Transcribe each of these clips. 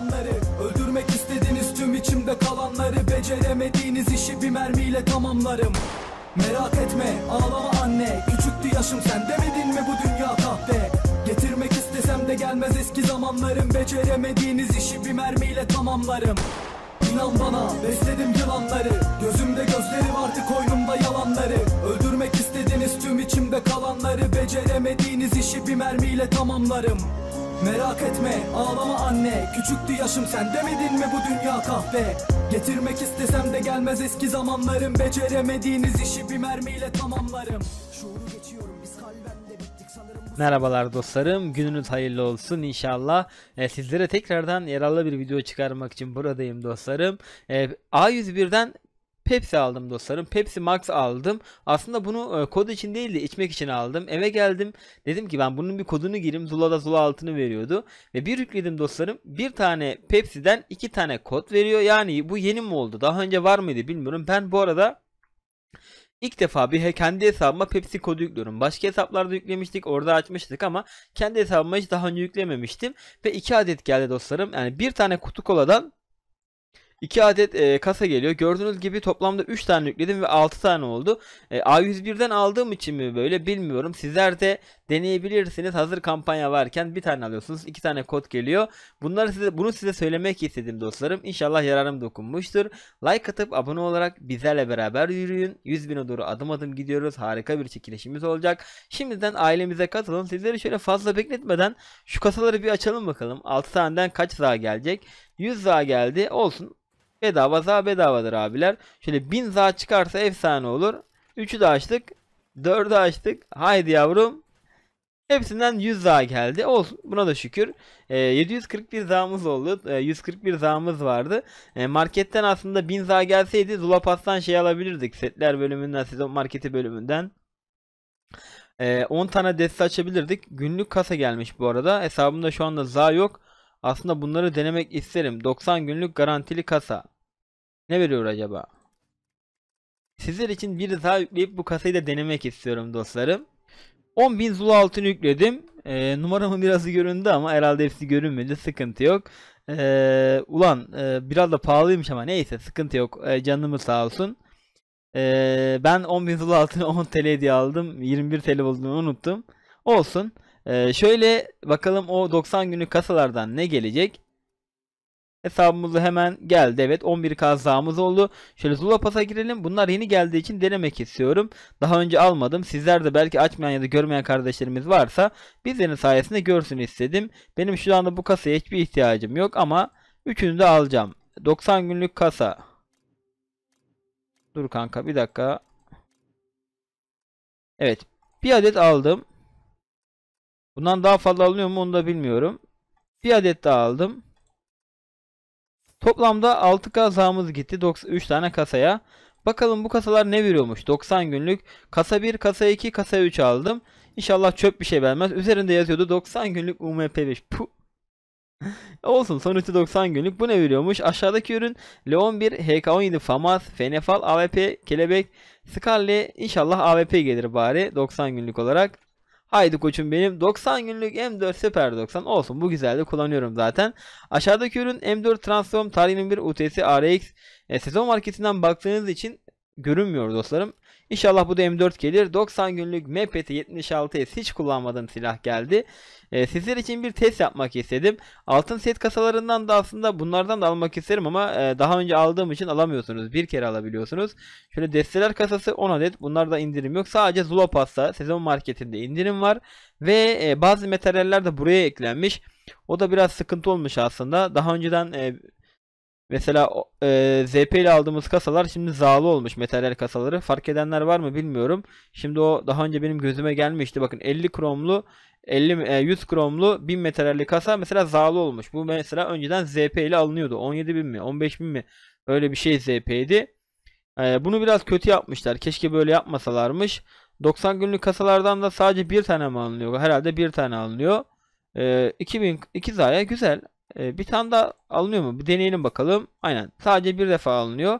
yalanları Öldürmek istediğiniz tüm içimde kalanları Beceremediğiniz işi bir mermiyle tamamlarım Merak etme ağlama anne Küçüktü yaşım sen demedin mi bu dünya kahve Getirmek istesem de gelmez eski zamanlarım Beceremediğiniz işi bir mermiyle tamamlarım İnan bana besledim yılanları Gözümde gözleri vardı koynumda yalanları Öldürmek istediğiniz tüm içimde kalanları Beceremediğiniz işi bir mermiyle tamamlarım Merak etme ağlama anne Küçüktü yaşım sen demedin mi bu dünya kahve Getirmek istesem de gelmez eski zamanlarım Beceremediğiniz işi bir mermiyle tamamlarım Şuuru geçiyorum biz kalben Merhabalar dostlarım gününüz hayırlı olsun inşallah e, sizlere tekrardan yararlı bir video çıkarmak için buradayım dostlarım e, ee, A101'den Pepsi aldım dostlarım. Pepsi Max aldım. Aslında bunu e, kod için değil de içmek için aldım. Eve geldim. Dedim ki ben bunun bir kodunu gireyim. Zula'da Zula altını veriyordu. Ve bir yükledim dostlarım. Bir tane Pepsi'den iki tane kod veriyor. Yani bu yeni mi oldu? Daha önce var mıydı bilmiyorum. Ben bu arada ilk defa bir kendi hesabıma Pepsi kodu yüklüyorum. Başka hesaplarda yüklemiştik, orada açmıştık ama kendi hesabıma hiç daha önce yüklememiştim. Ve iki adet geldi dostlarım. Yani bir tane kutu koladan 2 adet e, kasa geliyor. Gördüğünüz gibi toplamda 3 tane yükledim ve 6 tane oldu. E, A101'den aldığım için mi böyle bilmiyorum. Sizler de deneyebilirsiniz. Hazır kampanya varken bir tane alıyorsunuz. 2 tane kod geliyor. Bunları size bunu size söylemek istedim dostlarım. İnşallah yararım dokunmuştur. Like atıp abone olarak bizlerle beraber yürüyün. 100 bine doğru adım adım gidiyoruz. Harika bir çekilişimiz olacak. Şimdiden ailemize katılın. Sizleri şöyle fazla bekletmeden şu kasaları bir açalım bakalım. 6 taneden kaç daha gelecek? 100 daha geldi. Olsun. Bedava za bedavadır abiler. Şöyle 1000 za çıkarsa efsane olur. 3'ü de açtık. 4'ü açtık. Haydi yavrum. Hepsinden 100 za geldi. Olsun buna da şükür. E, ee, 741 zamız oldu. E, ee, 141 zamız vardı. E, marketten aslında 1000 za gelseydi Zulapas'tan şey alabilirdik. Setler bölümünden, sezon marketi bölümünden. E, 10 tane deste açabilirdik. Günlük kasa gelmiş bu arada. Hesabımda şu anda za yok. Aslında bunları denemek isterim. 90 günlük garantili kasa. Ne veriyor acaba? Sizler için bir daha yükleyip bu kasayı da denemek istiyorum dostlarım. 10.000 Zulu altın yükledim. E, ee, numaramın birazı göründü ama herhalde hepsi görünmedi. Sıkıntı yok. E, ulan e, biraz da pahalıymış ama neyse sıkıntı yok. E, canımız sağ olsun. E, ben 10.000 Zulu altını 10 TL diye aldım. 21 TL olduğunu unuttum. Olsun. Ee, şöyle bakalım o 90 günlük kasalardan ne gelecek? Hesabımızı hemen geldi. Evet 11K oldu. Şöyle Zula Pass'a girelim. Bunlar yeni geldiği için denemek istiyorum. Daha önce almadım. Sizler de belki açmayan ya da görmeyen kardeşlerimiz varsa bizlerin sayesinde görsün istedim. Benim şu anda bu kasaya hiçbir ihtiyacım yok ama üçünü de alacağım. 90 günlük kasa. Dur kanka bir dakika. Evet bir adet aldım. Bundan daha fazla alınıyor mu onu da bilmiyorum. Bir adet daha aldım. Toplamda 6K gitti. 3 tane kasaya. Bakalım bu kasalar ne veriyormuş. 90 günlük. Kasa 1, kasa 2, kasa 3 aldım. İnşallah çöp bir şey vermez. Üzerinde yazıyordu 90 günlük UMP5. Olsun sonuçta 90 günlük bu ne veriyormuş? Aşağıdaki ürün Leon1, HK17, FAMAS, Fenefal, AWP, Kelebek, Scarlet İnşallah AWP gelir bari 90 günlük olarak. Haydi koçum benim 90 günlük M4 Super 90 olsun bu güzeldi kullanıyorum zaten. Aşağıdaki ürün M4 Transform tarih bir UTC RX e, sezon marketinden baktığınız için görünmüyor dostlarım. İnşallah bu da M4 gelir. 90 günlük MPT 76S hiç kullanmadığım silah geldi. Ee, sizler için bir test yapmak istedim. Altın set kasalarından da aslında bunlardan da almak isterim ama e, daha önce aldığım için alamıyorsunuz. Bir kere alabiliyorsunuz. Şöyle desteler kasası 10 adet. Bunlarda indirim yok. Sadece Zulapasta sezon marketinde indirim var. Ve e, bazı materyaller de buraya eklenmiş. O da biraz sıkıntı olmuş aslında. Daha önceden... E, Mesela e, ZP ile aldığımız kasalar şimdi zağlı olmuş materyal kasaları. Fark edenler var mı bilmiyorum. Şimdi o daha önce benim gözüme gelmişti. Bakın 50 kromlu 50 e, 100 kromlu 1000 materyalli kasa mesela zağlı olmuş. Bu mesela önceden ZP ile alınıyordu. 17.000 mi 15.000 mi öyle bir şey ZP'ydi. E, bunu biraz kötü yapmışlar. Keşke böyle yapmasalarmış. 90 günlük kasalardan da sadece bir tane mi alınıyor? Herhalde bir tane alınıyor. E, 2000 2 zaya güzel. E, bir tane daha alınıyor mu? Bir deneyelim bakalım. Aynen. Sadece bir defa alınıyor.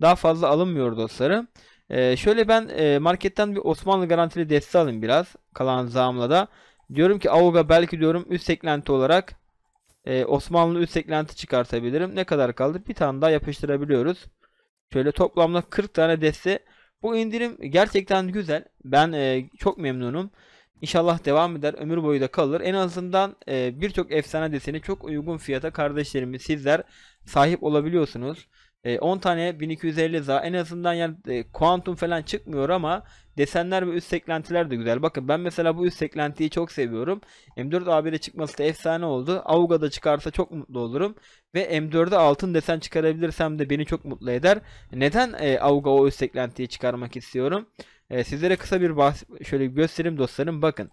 Daha fazla alınmıyor dostlarım. E, şöyle ben e, marketten bir Osmanlı garantili desti alayım biraz. Kalan zamla da. Diyorum ki Avuga belki diyorum üst eklenti olarak e, Osmanlı üst eklenti çıkartabilirim. Ne kadar kaldı? Bir tane daha yapıştırabiliyoruz. Şöyle toplamda 40 tane deste. Bu indirim gerçekten güzel. Ben e, çok memnunum. İnşallah devam eder. Ömür boyu da kalır. En azından e, birçok efsane deseni çok uygun fiyata kardeşlerimiz sizler sahip olabiliyorsunuz. E, 10 tane 1250 za en azından yani e, kuantum falan çıkmıyor ama desenler ve üst eklentiler de güzel. Bakın ben mesela bu üst eklentiyi çok seviyorum. M4 a çıkması da efsane oldu. Avga'da çıkarsa çok mutlu olurum. Ve M4'e altın desen çıkarabilirsem de beni çok mutlu eder. Neden e, Avga o üst eklentiyi çıkarmak istiyorum? E, sizlere kısa bir bahs- şöyle göstereyim dostlarım. Bakın.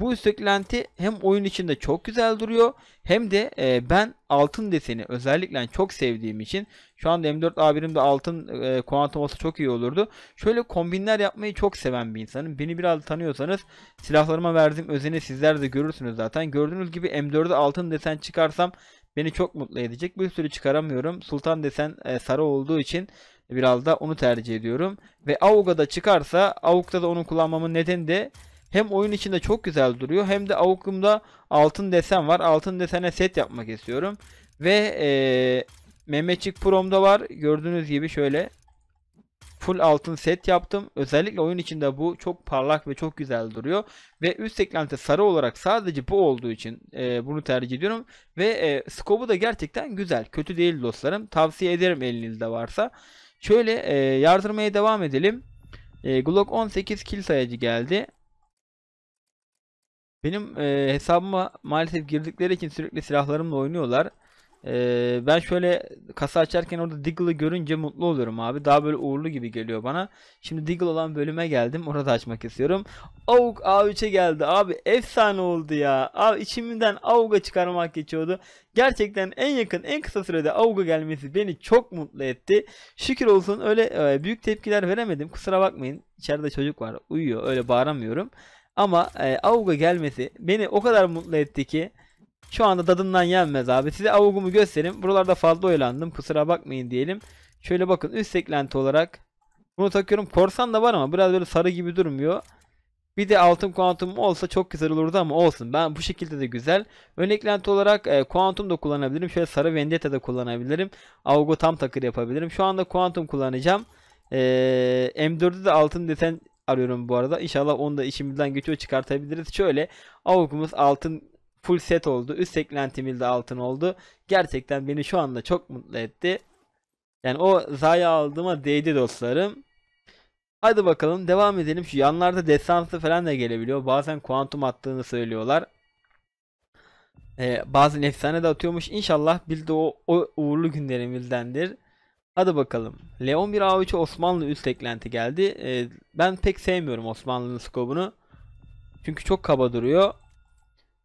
Bu üstlenti hem oyun içinde çok güzel duruyor hem de e, ben altın deseni özellikle çok sevdiğim için şu anda M4A1'imde altın e, kuantum olsa çok iyi olurdu. Şöyle kombinler yapmayı çok seven bir insanım. Beni biraz tanıyorsanız silahlarıma verdiğim özeni sizler de görürsünüz zaten. Gördüğünüz gibi m 4de altın desen çıkarsam beni çok mutlu edecek. Bir sürü çıkaramıyorum. Sultan desen e, sarı olduğu için biraz da onu tercih ediyorum. Ve Auga'da çıkarsa Aug'da da onu kullanmamın nedeni de hem oyun içinde çok güzel duruyor hem de Aug'umda altın desen var. Altın desene set yapmak istiyorum. Ve ee, Mehmetçik Prom'da var. Gördüğünüz gibi şöyle full altın set yaptım. Özellikle oyun içinde bu çok parlak ve çok güzel duruyor. Ve üst eklenti sarı olarak sadece bu olduğu için e, bunu tercih ediyorum. Ve e, scope'u da gerçekten güzel. Kötü değil dostlarım. Tavsiye ederim elinizde varsa. Şöyle e, yardırmaya devam edelim. E, Glock 18 kill sayacı geldi. Benim e, hesabıma maalesef girdikleri için sürekli silahlarımla oynuyorlar. Ee, ben şöyle kasa açarken orada Diggle'ı görünce mutlu oluyorum abi. Daha böyle uğurlu gibi geliyor bana. Şimdi Diggle olan bölüme geldim. Orada açmak istiyorum. Avuk A3'e geldi. Abi efsane oldu ya. Abi içimden Avuk'a çıkarmak geçiyordu. Gerçekten en yakın en kısa sürede Avuk'a gelmesi beni çok mutlu etti. Şükür olsun öyle e, büyük tepkiler veremedim. Kusura bakmayın. İçeride çocuk var. Uyuyor. Öyle bağıramıyorum. Ama e, Avuk'a gelmesi beni o kadar mutlu etti ki şu anda dadından yenmez abi. Size avugumu göstereyim. Buralarda fazla oylandım. Kusura bakmayın diyelim. Şöyle bakın üst eklenti olarak. Bunu takıyorum. Korsan da var ama biraz böyle sarı gibi durmuyor. Bir de altın kuantum olsa çok güzel olurdu ama olsun. Ben bu şekilde de güzel. Ön eklenti olarak e, kuantum da kullanabilirim. Şöyle sarı vendetta da kullanabilirim. Avgo tam takır yapabilirim. Şu anda kuantum kullanacağım. E, M4'ü de altın desen arıyorum bu arada. İnşallah onu da işimizden geçiyor çıkartabiliriz. Şöyle avgumuz altın full set oldu. Üst eklentimiz de altın oldu. Gerçekten beni şu anda çok mutlu etti. Yani o Zaya aldığıma değdi dostlarım. Hadi bakalım devam edelim. Şu yanlarda destansı falan da gelebiliyor. Bazen kuantum attığını söylüyorlar. Ee, bazen efsane de atıyormuş. İnşallah biz de o, o uğurlu günlerimizdendir. Hadi bakalım. Leon 1 A3 Osmanlı üst eklenti geldi. Ee, ben pek sevmiyorum Osmanlı'nın skobunu. Çünkü çok kaba duruyor.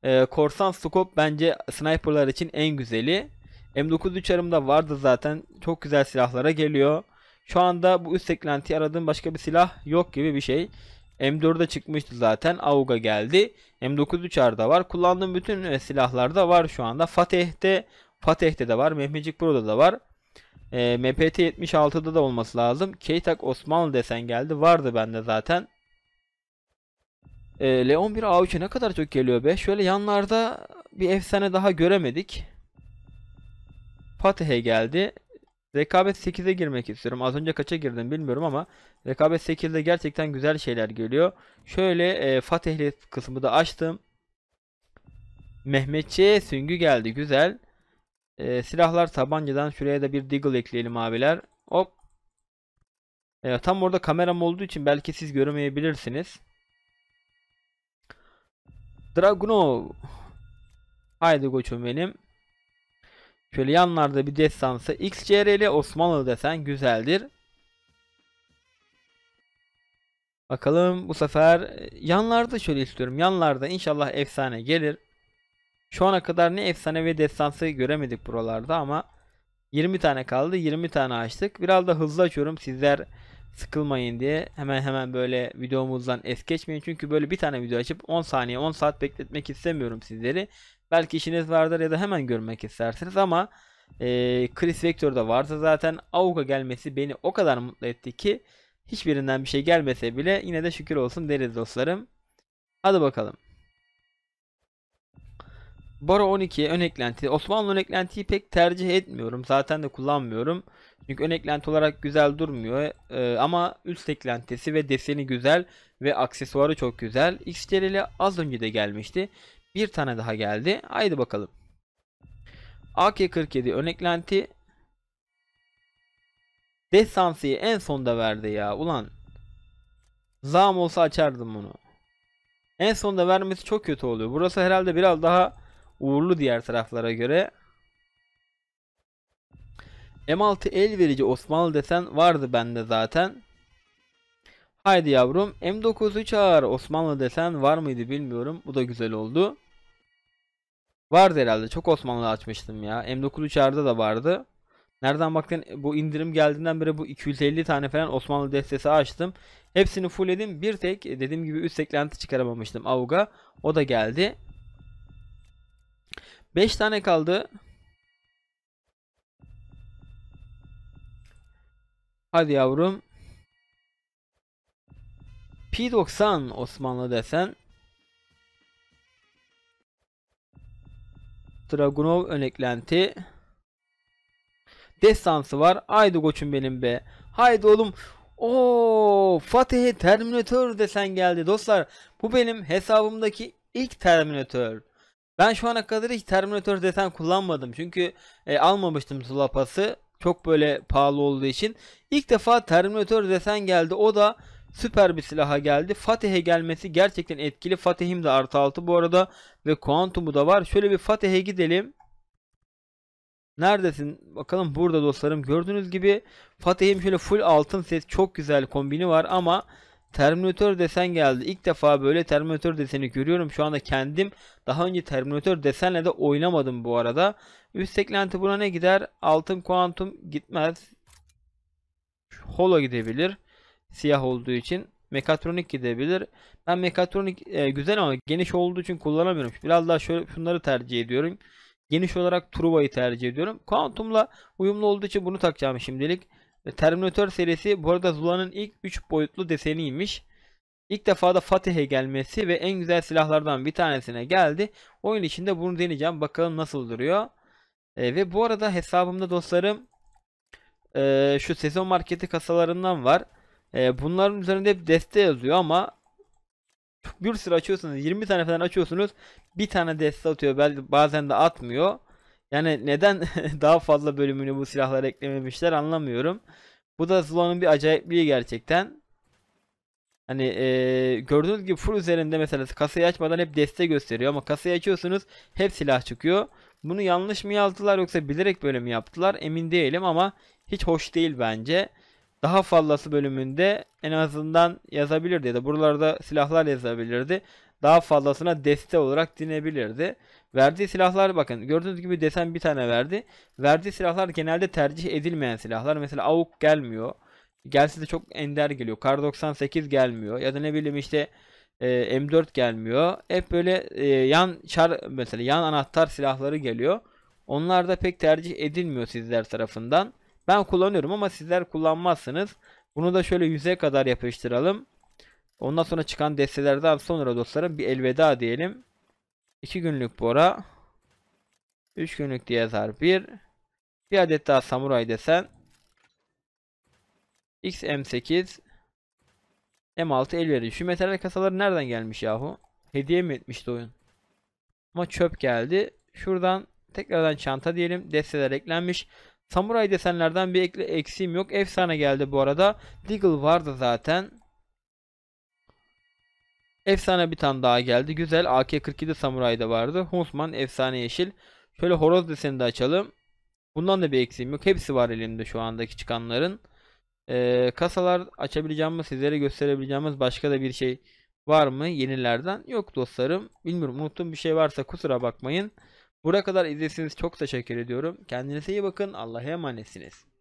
E, Korsan Scope bence sniperlar için en güzeli. M93 arımda vardı zaten. Çok güzel silahlara geliyor. Şu anda bu üst eklentiyi aradığım başka bir silah yok gibi bir şey. M4'e çıkmıştı zaten. AUG'a geldi. M903R'da var. Kullandığım bütün e, silahlarda var şu anda. Fateh'te Fateh'te de var. Mehmecik Pro'da da var. E, MPT 76'da da olması lazım. Keytak Osmanlı desen geldi. Vardı bende zaten. E, L11 A3'e ne kadar çok geliyor be. Şöyle yanlarda bir efsane daha göremedik. Fatih'e geldi. Rekabet 8'e girmek istiyorum. Az önce kaça girdim bilmiyorum ama Rekabet 8'de gerçekten güzel şeyler geliyor. Şöyle e, Fatihli kısmı da açtım. Mehmetçiğe süngü geldi. Güzel. E, silahlar tabancadan. Şuraya da bir Deagle ekleyelim abiler. Hop. E, tam orada kameram olduğu için belki siz göremeyebilirsiniz. Dragunov. Haydi koçum benim. Şöyle yanlarda bir destansı XCR'li Osmanlı desen güzeldir. Bakalım bu sefer e, yanlarda şöyle istiyorum. Yanlarda inşallah efsane gelir. Şu ana kadar ne efsane ve destansı göremedik buralarda ama 20 tane kaldı. 20 tane açtık. Biraz da hızlı açıyorum. Sizler sıkılmayın diye hemen hemen böyle videomuzdan es geçmeyin. Çünkü böyle bir tane video açıp 10 saniye 10 saat bekletmek istemiyorum sizleri. Belki işiniz vardır ya da hemen görmek istersiniz ama e, Chris Vector'da varsa zaten Avuka gelmesi beni o kadar mutlu etti ki hiçbirinden bir şey gelmese bile yine de şükür olsun deriz dostlarım. Hadi bakalım. Baro 12 ön eklenti. Osmanlı ön eklentiyi pek tercih etmiyorum. Zaten de kullanmıyorum. Çünkü ön eklenti olarak güzel durmuyor. Ee, ama üst eklentisi ve deseni güzel ve aksesuarı çok güzel. XTR ile az önce de gelmişti. Bir tane daha geldi. Haydi bakalım. AK-47 ön eklenti. Destansi'yi en sonda verdi ya. Ulan. Zam olsa açardım bunu. En sonda vermesi çok kötü oluyor. Burası herhalde biraz daha uğurlu diğer taraflara göre. M6 el verici Osmanlı desen vardı bende zaten. Haydi yavrum M9'u çağır Osmanlı desen var mıydı bilmiyorum. Bu da güzel oldu. Vardı herhalde çok Osmanlı açmıştım ya. M9'u çağırda da vardı. Nereden baktın bu indirim geldiğinden beri bu 250 tane falan Osmanlı destesi açtım. Hepsini fullledim. Bir tek dediğim gibi üst eklenti çıkaramamıştım avuga O da geldi. 5 tane kaldı. Hadi yavrum. P90 Osmanlı desen. Dragunov ön eklenti. Destansı var. Haydi koçum benim be. Haydi oğlum. O Fatih Terminator desen geldi dostlar. Bu benim hesabımdaki ilk Terminator. Ben şu ana kadar hiç Terminator desen kullanmadım. Çünkü e, almamıştım tulapası. Çok böyle pahalı olduğu için. İlk defa Terminator desen geldi. O da süper bir silaha geldi. Fatih'e gelmesi gerçekten etkili. Fatih'im de artı 6 bu arada. Ve Kuantum'u da var. Şöyle bir Fatih'e gidelim. Neredesin? Bakalım burada dostlarım. Gördüğünüz gibi Fatih'im şöyle full altın ses çok güzel kombini var ama Terminator desen geldi. İlk defa böyle Terminator deseni görüyorum. Şu anda kendim daha önce Terminator desenle de oynamadım bu arada. Üst eklenti buna ne gider? Altın kuantum gitmez. Holo gidebilir. Siyah olduğu için. Mekatronik gidebilir. Ben mekatronik e, güzel ama geniş olduğu için kullanamıyorum. Biraz daha şöyle şunları tercih ediyorum. Geniş olarak Truva'yı tercih ediyorum. Kuantumla uyumlu olduğu için bunu takacağım şimdilik. Terminator serisi bu arada Zula'nın ilk 3 boyutlu deseniymiş. İlk defa da Fatih'e gelmesi ve en güzel silahlardan bir tanesine geldi. Oyun içinde bunu deneyeceğim. Bakalım nasıl duruyor. E, ve bu arada hesabımda dostlarım e, şu sezon marketi kasalarından var. E, bunların üzerinde hep deste yazıyor ama bir sıra açıyorsunuz 20 tane falan açıyorsunuz bir tane deste atıyor bazen de atmıyor. Yani neden daha fazla bölümünü bu silahlar eklememişler anlamıyorum. Bu da Zula'nın bir acayipliği gerçekten. Hani e, gördüğünüz gibi full üzerinde mesela kasayı açmadan hep deste gösteriyor ama kasayı açıyorsunuz hep silah çıkıyor. Bunu yanlış mı yaptılar yoksa bilerek böyle mi yaptılar emin değilim ama hiç hoş değil bence. Daha fazlası bölümünde en azından yazabilirdi ya da buralarda silahlar yazabilirdi daha fazlasına destek olarak dinebilirdi. Verdiği silahlar bakın gördüğünüz gibi desen bir tane verdi. Verdiği silahlar genelde tercih edilmeyen silahlar. Mesela AUK gelmiyor. Gelse de çok ender geliyor. Kar 98 gelmiyor. Ya da ne bileyim işte e, M4 gelmiyor. Hep böyle e, yan çar mesela yan anahtar silahları geliyor. Onlar da pek tercih edilmiyor sizler tarafından. Ben kullanıyorum ama sizler kullanmazsınız. Bunu da şöyle 100'e kadar yapıştıralım. Ondan sonra çıkan destelerden sonra dostlarım bir elveda diyelim. 2 günlük Bora. 3 günlük diye yazar 1. Bir adet daha samuray desen. XM8 M6 elveri. Şu metal kasaları nereden gelmiş yahu? Hediye mi etmişti oyun? Ama çöp geldi. Şuradan tekrardan çanta diyelim. Desteler eklenmiş. Samuray desenlerden bir ekle eksiğim yok. Efsane geldi bu arada. Deagle vardı zaten. Efsane bir tane daha geldi. Güzel. AK-47 Samuray'da vardı. Huntsman efsane yeşil. Şöyle horoz deseni de açalım. Bundan da bir eksiğim yok. Hepsi var elimde şu andaki çıkanların. Ee, kasalar açabileceğimiz, sizlere gösterebileceğimiz başka da bir şey var mı yenilerden? Yok dostlarım. Bilmiyorum unuttuğum bir şey varsa kusura bakmayın. Buraya kadar izlediğiniz çok teşekkür ediyorum. Kendinize iyi bakın. Allah'a emanetsiniz.